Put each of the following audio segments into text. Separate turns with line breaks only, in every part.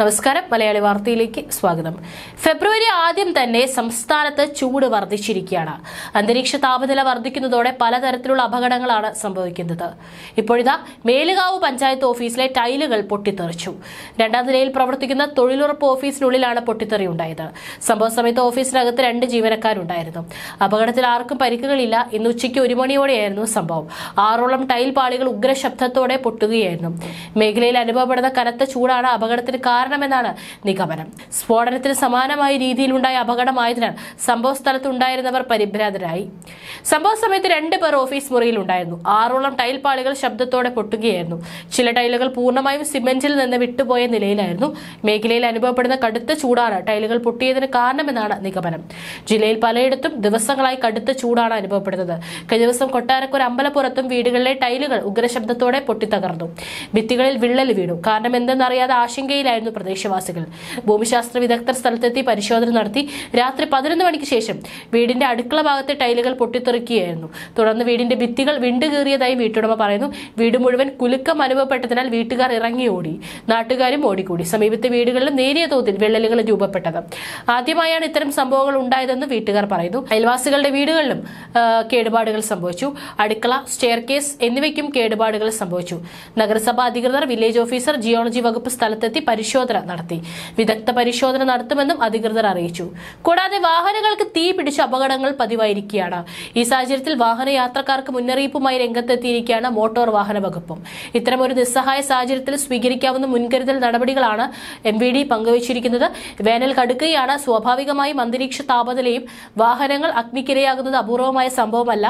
നമസ്കാരം മലയാളി വാർത്തയിലേക്ക് സ്വാഗതം ഫെബ്രുവരി ആദ്യം തന്നെ സംസ്ഥാനത്ത് ചൂട് വർദ്ധിച്ചിരിക്കുകയാണ് അന്തരീക്ഷ താപനില വർദ്ധിക്കുന്നതോടെ പലതരത്തിലുള്ള അപകടങ്ങളാണ് സംഭവിക്കുന്നത് ഇപ്പോഴിതാ മേലുകാവ് പഞ്ചായത്ത് ഓഫീസിലെ ടൈലുകൾ പൊട്ടിത്തെറിച്ചു രണ്ടാം നിലയിൽ പ്രവർത്തിക്കുന്ന തൊഴിലുറപ്പ് ഓഫീസിനുള്ളിലാണ് പൊട്ടിത്തെറി ഉണ്ടായത് സംഭവ സമയത്ത് ഓഫീസിനകത്ത് രണ്ട് ജീവനക്കാരുണ്ടായിരുന്നു അപകടത്തിൽ ആർക്കും പരിക്കുകളില്ല ഇന്ന് ഉച്ചയ്ക്ക് ഒരു മണിയോടെയായിരുന്നു സംഭവം ആറോളം ടൈൽ പാളികൾ ഉഗ്രശബ്ദത്തോടെ പൊട്ടുകയായിരുന്നു മേഖലയിൽ അനുഭവപ്പെടുന്ന കനത്ത ചൂടാണ് അപകടത്തിന് കാരണം കാരണമെന്നാണ് നിഗമനം സ്ഫോടനത്തിന് സമാനമായ രീതിയിലുണ്ടായ അപകടമായതിനാൽ സംഭവ സ്ഥലത്തുണ്ടായിരുന്നവർ പരിഭ്രാന്തരായി സംഭവ സമയത്ത് രണ്ട് പേർ ഓഫീസ് മുറിയിൽ ഉണ്ടായിരുന്നു ആറോളം ടൈൽ പാളികൾ ശബ്ദത്തോടെ പൊട്ടുകയായിരുന്നു ചില ടൈലുകൾ പൂർണ്ണമായും സിമെന്റിൽ നിന്ന് വിട്ടുപോയ നിലയിലായിരുന്നു മേഖലയിൽ അനുഭവപ്പെടുന്ന കടുത്ത ചൂടാണ് ടൈലുകൾ പൊട്ടിയതിന് കാരണമെന്നാണ് നിഗമനം ജില്ലയിൽ പലയിടത്തും ദിവസങ്ങളായി കടുത്ത ചൂടാണ് അനുഭവപ്പെടുന്നത് കഴിഞ്ഞ ദിവസം കൊട്ടാരക്കൊരു അമ്പലപ്പുറത്തും വീടുകളിലെ ടൈലുകൾ ഉഗ്രശബ്ദത്തോടെ പൊട്ടിത്തകർന്നു ഭിത്തികളിൽ വിള്ളൽ വീണു കാരണം എന്തെന്നറിയാതെ ആശങ്കയിലായിരുന്നു പ്രദേശവാസികൾ ഭൂമിശാസ്ത്ര വിദഗ്ധർ സ്ഥലത്തെത്തി പരിശോധന നടത്തി രാത്രി പതിനൊന്ന് മണിക്ക് ശേഷം വീടിന്റെ അടുക്കള ഭാഗത്തെ ടൈലുകൾ പൊട്ടിത്തെറിക്കുകയായിരുന്നു തുടർന്ന് വീടിന്റെ ഭിത്തികൾ വിണ്ടുകീറിയതായി വീട്ടുടമ പറയുന്നു വീട് മുഴുവൻ കുലുക്കം അനുഭവപ്പെട്ടതിനാൽ വീട്ടുകാർ ഇറങ്ങി ഓടി നാട്ടുകാരും ഓടിക്കൂടി സമീപത്തെ വീടുകളിലും നേരിയ തോതിൽ വിള്ളലുകൾ രൂപപ്പെട്ടത് ആദ്യമായാണ് ഇത്തരം സംഭവങ്ങൾ ഉണ്ടായതെന്ന് വീട്ടുകാർ പറയുന്നു അയൽവാസികളുടെ വീടുകളിലും കേടുപാടുകൾ സംഭവിച്ചു അടുക്കള സ്റ്റെയർ കേസ് എന്നിവയ്ക്കും കേടുപാടുകൾ സംഭവിച്ചു നഗരസഭാ അധികൃതർ വില്ലേജ് ഓഫീസർ ജിയോളജി വകുപ്പ് സ്ഥലത്തെത്തി പരിശോധന പരിശോധന നടത്തി വിദഗ്ധ പരിശോധന നടത്തുമെന്നും അധികൃതർ അറിയിച്ചു കൂടാതെ വാഹനങ്ങൾക്ക് തീ പിടിച്ച അപകടങ്ങൾ പതിവായിരിക്കുകയാണ് ഈ സാഹചര്യത്തിൽ വാഹന യാത്രക്കാർക്ക് മുന്നറിയിപ്പുമായി രംഗത്തെത്തിയിരിക്കുകയാണ് മോട്ടോർ വാഹന വകുപ്പും ഇത്തരമൊരു നിസ്സഹായ സാഹചര്യത്തിൽ സ്വീകരിക്കാവുന്ന മുൻകരുതൽ നടപടികളാണ് എം വി ഡി പങ്കുവച്ചിരിക്കുന്നത് വേനൽ കടുക്കുകയാണ് സ്വാഭാവികമായും അന്തരീക്ഷ താപനിലയും വാഹനങ്ങൾ അഗ്നിക്കിരയാകുന്നത് അപൂർവമായ സംഭവമല്ല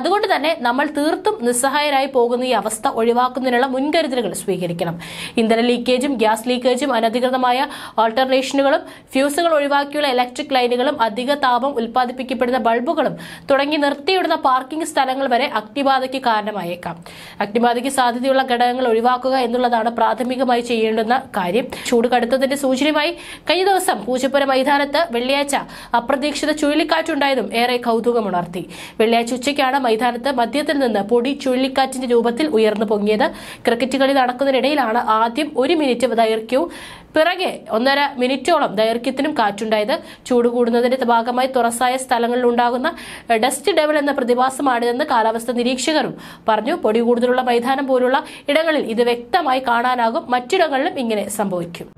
അതുകൊണ്ട് തന്നെ നമ്മൾ തീർത്തും നിസ്സഹായരായി പോകുന്ന ഈ അവസ്ഥ ഒഴിവാക്കുന്നതിനുള്ള മുൻകരുതലുകൾ സ്വീകരിക്കണം ഇന്ധന ലീക്കേജും ഗ്യാസ് ലീക്കേജും അനധികൃതമായ ആൾട്ടർനേഷനുകളും ഫ്യൂസുകൾ ഒഴിവാക്കിയുള്ള ഇലക്ട്രിക് ലൈനുകളും അധിക താപം ഉൽപ്പാദിപ്പിക്കപ്പെടുന്ന ബൾബുകളും തുടങ്ങി നിർത്തിയിടുന്ന പാർക്കിംഗ് സ്ഥലങ്ങൾ വരെ അഗ്നിബാധയ്ക്ക് കാരണമായേക്കാം അഗ്നിബാധയ്ക്ക് സാധ്യതയുള്ള ഘടകങ്ങൾ ഒഴിവാക്കുക എന്നുള്ളതാണ് പ്രാഥമികമായി ചെയ്യേണ്ടുന്ന കാര്യം ചൂട് കടുത്തതിന്റെ സൂചനയുമായി കഴിഞ്ഞ ദിവസം പൂജപ്പുര മൈതാനത്ത് വെള്ളിയാഴ്ച അപ്രതീക്ഷിത ചുഴലിക്കാറ്റുണ്ടായതും ഏറെ കൗതുകമുണർത്തി വെള്ളിയാഴ്ച ഉച്ചയ്ക്കാണ് മൈതാനത്ത് മദ്യത്തിൽ നിന്ന് പൊടി ചുഴലിക്കാറ്റിന്റെ രൂപത്തിൽ ഉയർന്നു പൊങ്ങിയത് ക്രിക്കറ്റ് കളി നടക്കുന്നതിനിടയിലാണ് ആദ്യം ഒരു മിനിറ്റ് ദൈർഘ്യവും പിറകെ ഒന്നര മിനിറ്റോളം ദൈർഘ്യത്തിനും കാറ്റുണ്ടായത് ചൂട് കൂടുന്നതിന്റെ ഭാഗമായി തുറസായ സ്ഥലങ്ങളിൽ ഉണ്ടാകുന്ന ഡസ്റ്റ് ഡെവൽ എന്ന പ്രതിഭാസമാണിതെന്ന് കാലാവസ്ഥാ നിരീക്ഷകരും പറഞ്ഞു പൊടി കൂടുതലുള്ള മൈതാനം പോലുള്ള ഇടങ്ങളിൽ ഇത് വ്യക്തമായി കാണാനാകും മറ്റിടങ്ങളിലും ഇങ്ങനെ സംഭവിക്കും